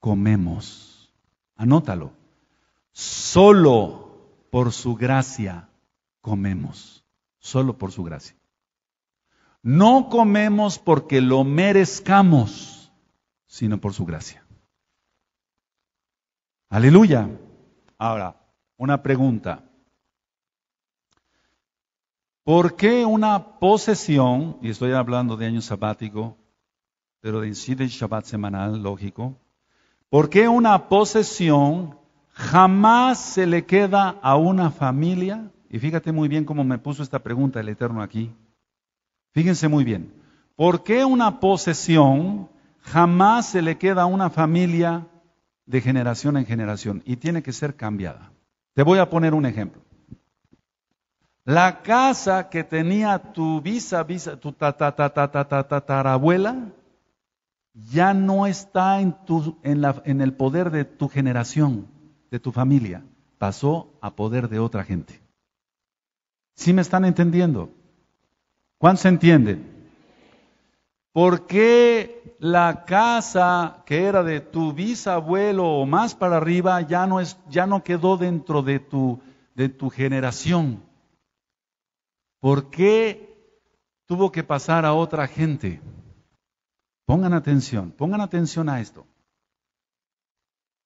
comemos. Anótalo. Solo por su gracia comemos. Solo por su gracia. No comemos porque lo merezcamos, sino por su gracia. Aleluya. Ahora, una pregunta. ¿Por qué una posesión, y estoy hablando de año sabático, pero incide en Shabbat semanal, lógico, ¿Por qué una posesión jamás se le queda a una familia? Y fíjate muy bien cómo me puso esta pregunta el Eterno aquí. Fíjense muy bien. ¿Por qué una posesión jamás se le queda a una familia de generación en generación y tiene que ser cambiada? Te voy a poner un ejemplo. La casa que tenía tu visa, visa, tu tatarabuela, ya no está en, tu, en, la, en el poder de tu generación, de tu familia, pasó a poder de otra gente. ¿Sí me están entendiendo? se entienden? ¿Por qué la casa que era de tu bisabuelo o más para arriba ya no, es, ya no quedó dentro de tu, de tu generación? ¿Por qué tuvo que pasar a otra gente? Pongan atención, pongan atención a esto.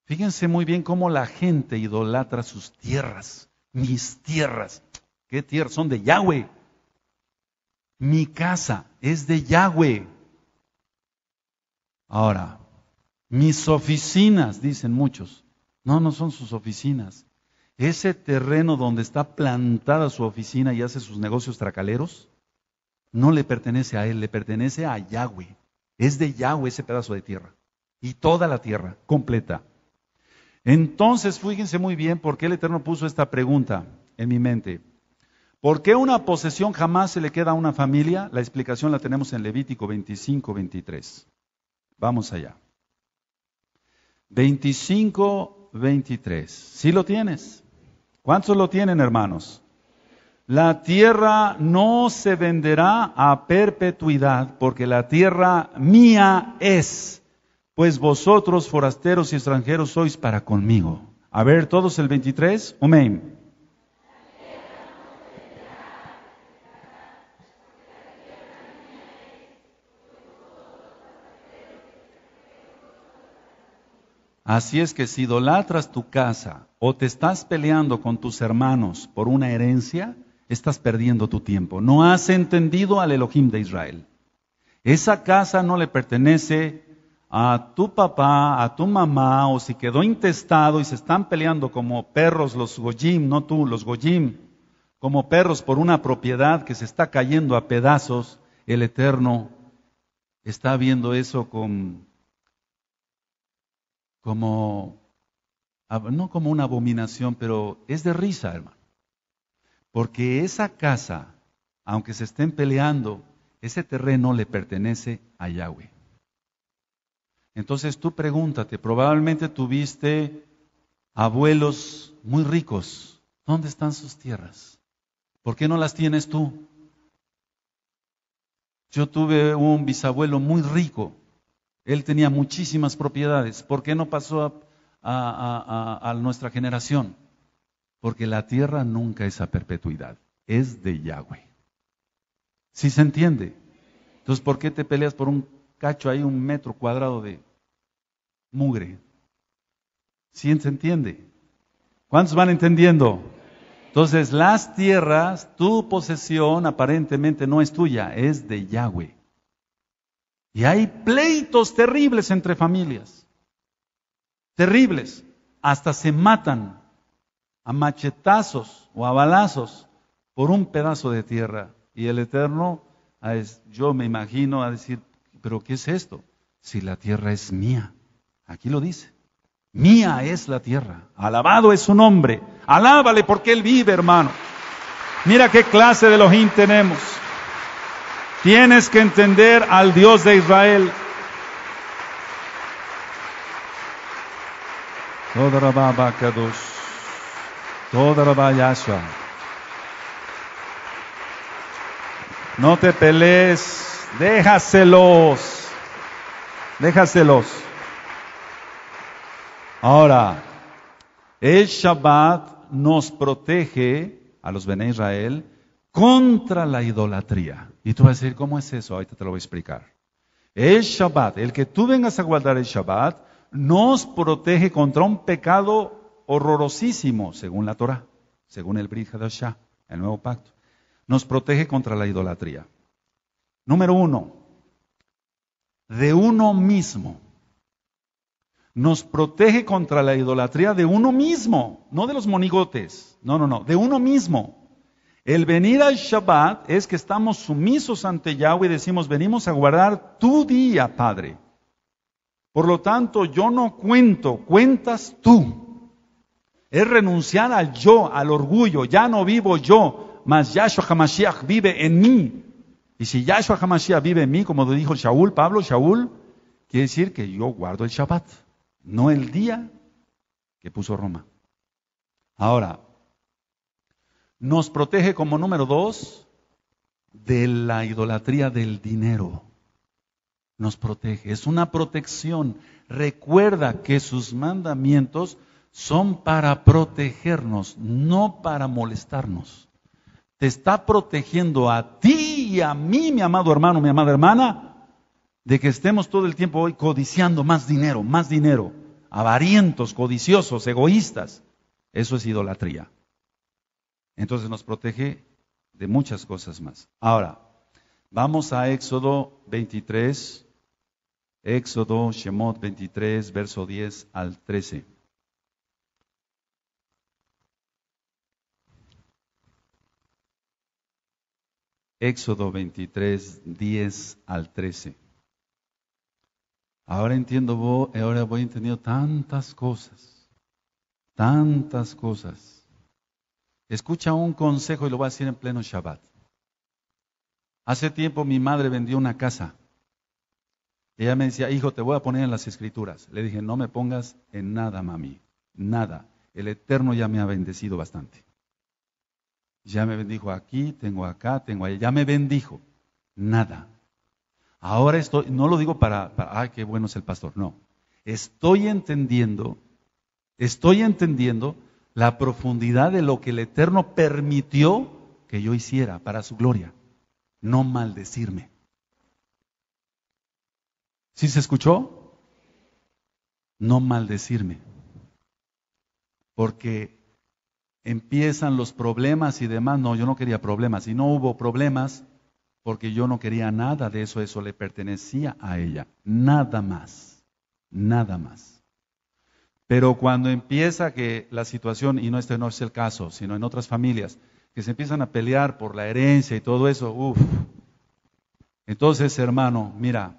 Fíjense muy bien cómo la gente idolatra sus tierras, mis tierras. ¿Qué tierras? Son de Yahweh. Mi casa es de Yahweh. Ahora, mis oficinas, dicen muchos. No, no son sus oficinas. Ese terreno donde está plantada su oficina y hace sus negocios tracaleros, no le pertenece a él, le pertenece a Yahweh. Es de Yahweh ese pedazo de tierra. Y toda la tierra completa. Entonces, fíjense muy bien por qué el Eterno puso esta pregunta en mi mente. ¿Por qué una posesión jamás se le queda a una familia? La explicación la tenemos en Levítico 25, 23. Vamos allá. 25, 23. ¿Sí lo tienes? ¿Cuántos lo tienen, hermanos? La tierra no se venderá a perpetuidad, porque la tierra mía es, pues vosotros, forasteros y extranjeros, sois para conmigo. A ver, todos el 23, amén. Así es que si idolatras tu casa o te estás peleando con tus hermanos por una herencia, estás perdiendo tu tiempo. No has entendido al Elohim de Israel. Esa casa no le pertenece a tu papá, a tu mamá, o si quedó intestado y se están peleando como perros los Goyim, no tú, los Goyim, como perros por una propiedad que se está cayendo a pedazos, el Eterno está viendo eso con, como, no como una abominación, pero es de risa, hermano. Porque esa casa, aunque se estén peleando, ese terreno le pertenece a Yahweh. Entonces tú pregúntate, probablemente tuviste abuelos muy ricos. ¿Dónde están sus tierras? ¿Por qué no las tienes tú? Yo tuve un bisabuelo muy rico. Él tenía muchísimas propiedades. ¿Por qué no pasó a, a, a, nuestra generación? porque la tierra nunca es a perpetuidad, es de Yahweh. Si se entiende? Entonces, ¿por qué te peleas por un cacho ahí, un metro cuadrado de mugre? ¿Sí se entiende? ¿Cuántos van entendiendo? Entonces, las tierras, tu posesión aparentemente no es tuya, es de Yahweh. Y hay pleitos terribles entre familias. Terribles. Hasta se matan a machetazos o a balazos por un pedazo de tierra. Y el Eterno, yo me imagino, a decir, pero ¿qué es esto? Si la tierra es mía, aquí lo dice, mía es la tierra, alabado es su nombre, alábale porque él vive, hermano. Mira qué clase de Elohim tenemos. Tienes que entender al Dios de Israel. Kadosh vaya, Yahshua. No te pelees, déjaselos, déjaselos. Ahora, el Shabbat nos protege a los Bene Israel contra la idolatría. Y tú vas a decir, ¿cómo es eso? Ahorita te lo voy a explicar. El Shabbat, el que tú vengas a guardar el Shabbat, nos protege contra un pecado horrorosísimo según la Torah, según el Brit Hadashah, el nuevo pacto. Nos protege contra la idolatría. Número uno, de uno mismo. Nos protege contra la idolatría de uno mismo, no de los monigotes, no, no, no, de uno mismo. El venir al Shabbat es que estamos sumisos ante Yahweh y decimos, venimos a guardar tu día, Padre. Por lo tanto, yo no cuento, cuentas tú. Es renunciar al yo, al orgullo. Ya no vivo yo, mas Yahshua Hamashiach vive en mí. Y si Yahshua Hamashiach vive en mí, como dijo Shaul, Pablo, Shaul, quiere decir que yo guardo el Shabbat, no el día que puso Roma. Ahora, nos protege como número dos de la idolatría del dinero. Nos protege, es una protección. Recuerda que sus mandamientos son para protegernos, no para molestarnos. Te está protegiendo a ti y a mí, mi amado hermano, mi amada hermana, de que estemos todo el tiempo hoy codiciando más dinero, más dinero, avarientos, codiciosos, egoístas. Eso es idolatría. Entonces nos protege de muchas cosas más. Ahora, vamos a Éxodo 23, Éxodo, Shemot 23, verso 10 al 13. Éxodo 23, 10 al 13. Ahora entiendo, ahora voy entender tantas cosas, tantas cosas. Escucha un consejo y lo voy a decir en pleno Shabbat. Hace tiempo mi madre vendió una casa. Ella me decía, hijo, te voy a poner en las escrituras. Le dije, no me pongas en nada, mami, nada. El Eterno ya me ha bendecido bastante. Ya me bendijo aquí, tengo acá, tengo allá. Ya me bendijo. Nada. Ahora estoy, no lo digo para, para qué bueno es el pastor. No. Estoy entendiendo, estoy entendiendo la profundidad de lo que el Eterno permitió que yo hiciera para su gloria. No maldecirme. ¿Sí se escuchó? No maldecirme. Porque empiezan los problemas y demás. No, yo no quería problemas. Y no hubo problemas porque yo no quería nada de eso. Eso le pertenecía a ella. Nada más. Nada más. Pero cuando empieza que la situación, y no este no es el caso, sino en otras familias, que se empiezan a pelear por la herencia y todo eso, uff. Entonces, hermano, mira,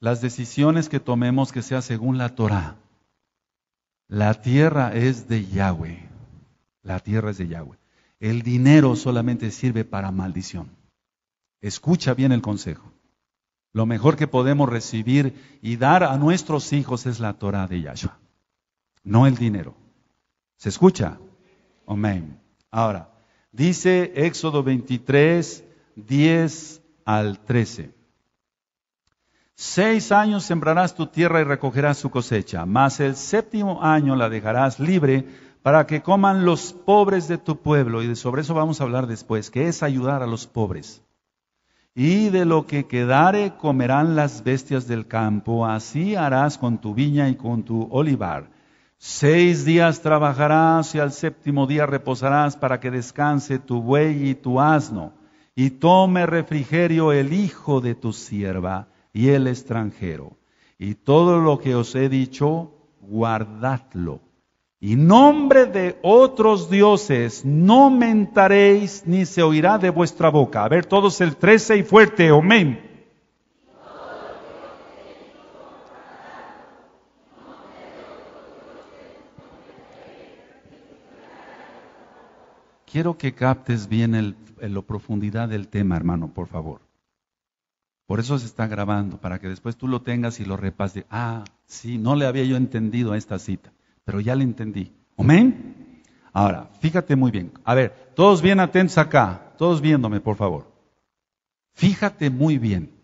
las decisiones que tomemos que sea según la Torah. La tierra es de Yahweh. La tierra es de Yahweh. El dinero solamente sirve para maldición. Escucha bien el consejo. Lo mejor que podemos recibir y dar a nuestros hijos es la Torah de Yahshua, no el dinero. ¿Se escucha? Amén. Ahora, dice Éxodo 23, 10 al 13. Seis años sembrarás tu tierra y recogerás su cosecha, mas el séptimo año la dejarás libre para que coman los pobres de tu pueblo, y sobre eso vamos a hablar después, que es ayudar a los pobres. Y de lo que quedare comerán las bestias del campo, así harás con tu viña y con tu olivar. Seis días trabajarás y al séptimo día reposarás para que descanse tu buey y tu asno, y tome refrigerio el hijo de tu sierva y el extranjero. Y todo lo que os he dicho, guardadlo y nombre de otros dioses no mentaréis ni se oirá de vuestra boca. A ver, todos el trece y fuerte, amén. Quiero que captes bien el, la profundidad del tema, hermano, por favor. Por eso se está grabando, para que después tú lo tengas y lo repases. Ah, sí, no le había yo entendido a esta cita pero ya le entendí. Amén. Ahora, fíjate muy bien. A ver, todos bien atentos acá, todos viéndome, por favor. Fíjate muy bien.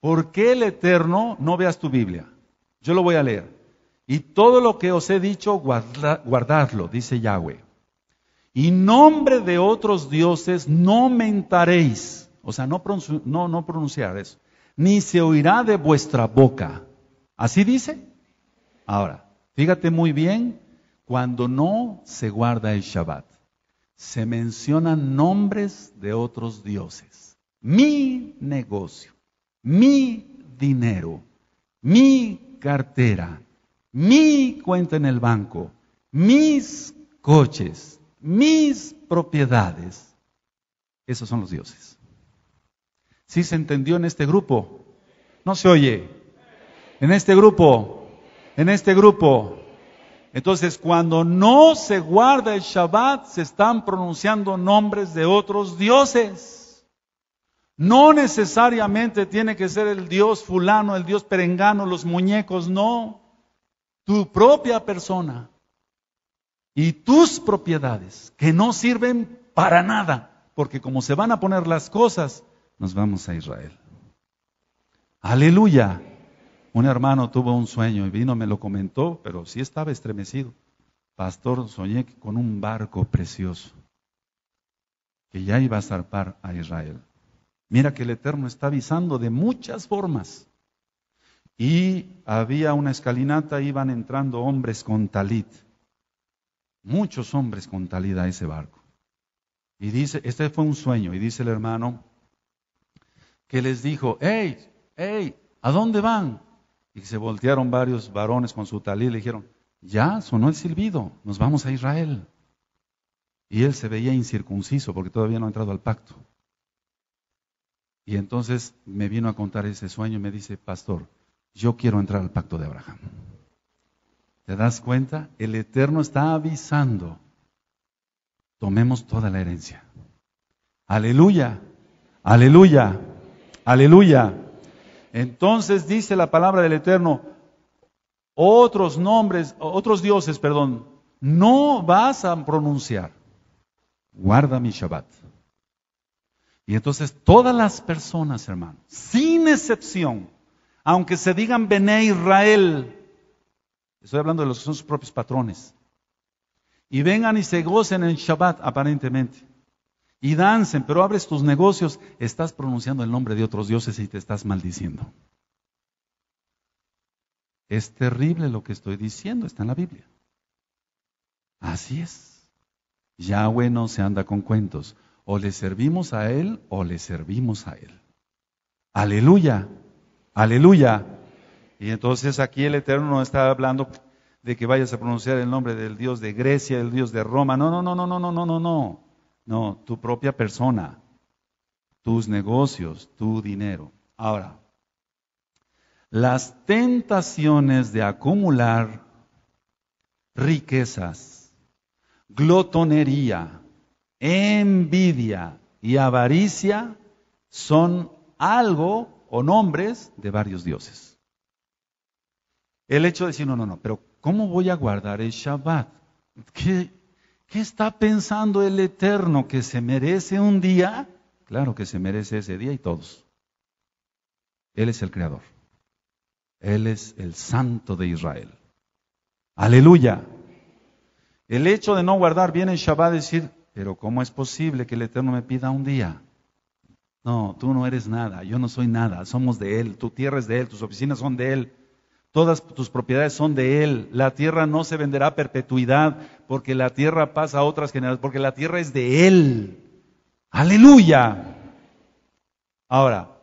¿Por qué el Eterno no veas tu Biblia? Yo lo voy a leer. Y todo lo que os he dicho, guardadlo, dice Yahweh. Y nombre de otros dioses no mentaréis. O sea, no, no, no pronunciar eso. Ni se oirá de vuestra boca. ¿Así dice? Ahora, Fíjate muy bien, cuando no se guarda el Shabbat, se mencionan nombres de otros dioses. Mi negocio, mi dinero, mi cartera, mi cuenta en el banco, mis coches, mis propiedades. Esos son los dioses. ¿Sí se entendió en este grupo? No se oye. En este grupo en este grupo. Entonces, cuando no se guarda el Shabbat, se están pronunciando nombres de otros dioses. No necesariamente tiene que ser el dios fulano, el dios perengano, los muñecos, no. Tu propia persona y tus propiedades que no sirven para nada, porque como se van a poner las cosas, nos vamos a Israel. Aleluya un hermano tuvo un sueño y vino, me lo comentó, pero sí estaba estremecido. Pastor, soñé con un barco precioso que ya iba a zarpar a Israel. Mira que el Eterno está avisando de muchas formas. Y había una escalinata, iban entrando hombres con talit. Muchos hombres con talit a ese barco. Y dice, este fue un sueño, y dice el hermano, que les dijo, hey, hey, ¿a dónde van? Y se voltearon varios varones con su talí y le dijeron, ya sonó el silbido, nos vamos a Israel. Y él se veía incircunciso porque todavía no ha entrado al pacto. Y entonces me vino a contar ese sueño y me dice, pastor, yo quiero entrar al pacto de Abraham. ¿Te das cuenta? El Eterno está avisando. Tomemos toda la herencia. Aleluya, aleluya, aleluya. Entonces dice la palabra del Eterno, otros nombres, otros dioses, perdón, no vas a pronunciar. Guarda mi Shabbat. Y entonces todas las personas, hermano, sin excepción, aunque se digan Bene Israel, estoy hablando de los que son sus propios patrones, y vengan y se gocen en Shabbat aparentemente, y dancen, pero abres tus negocios, estás pronunciando el nombre de otros dioses y te estás maldiciendo. Es terrible lo que estoy diciendo, está en la Biblia. Así es. Yahweh no se anda con cuentos. O le servimos a Él o le servimos a Él. Aleluya, aleluya. Y entonces aquí el Eterno no está hablando de que vayas a pronunciar el nombre del Dios de Grecia, el Dios de Roma. No, no, no, no, no, no, no, no. No, tu propia persona, tus negocios, tu dinero. Ahora, las tentaciones de acumular riquezas, glotonería, envidia y avaricia son algo o nombres de varios dioses. El hecho de decir, no, no, no, pero ¿cómo voy a guardar el Shabbat? ¿Qué, ¿Qué está pensando el Eterno? ¿Que se merece un día? Claro que se merece ese día y todos. Él es el Creador. Él es el Santo de Israel. Aleluya. El hecho de no guardar bien el Shabbat decir, pero ¿cómo es posible que el Eterno me pida un día? No, tú no eres nada, yo no soy nada, somos de Él, tu tierra es de Él, tus oficinas son de Él. Todas tus propiedades son de Él. La tierra no se venderá a perpetuidad porque la tierra pasa a otras generaciones, porque la tierra es de Él. Aleluya. Ahora,